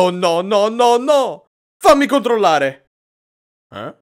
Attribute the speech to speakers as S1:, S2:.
S1: Oh no, no, no, no! Fammi controllare! Eh?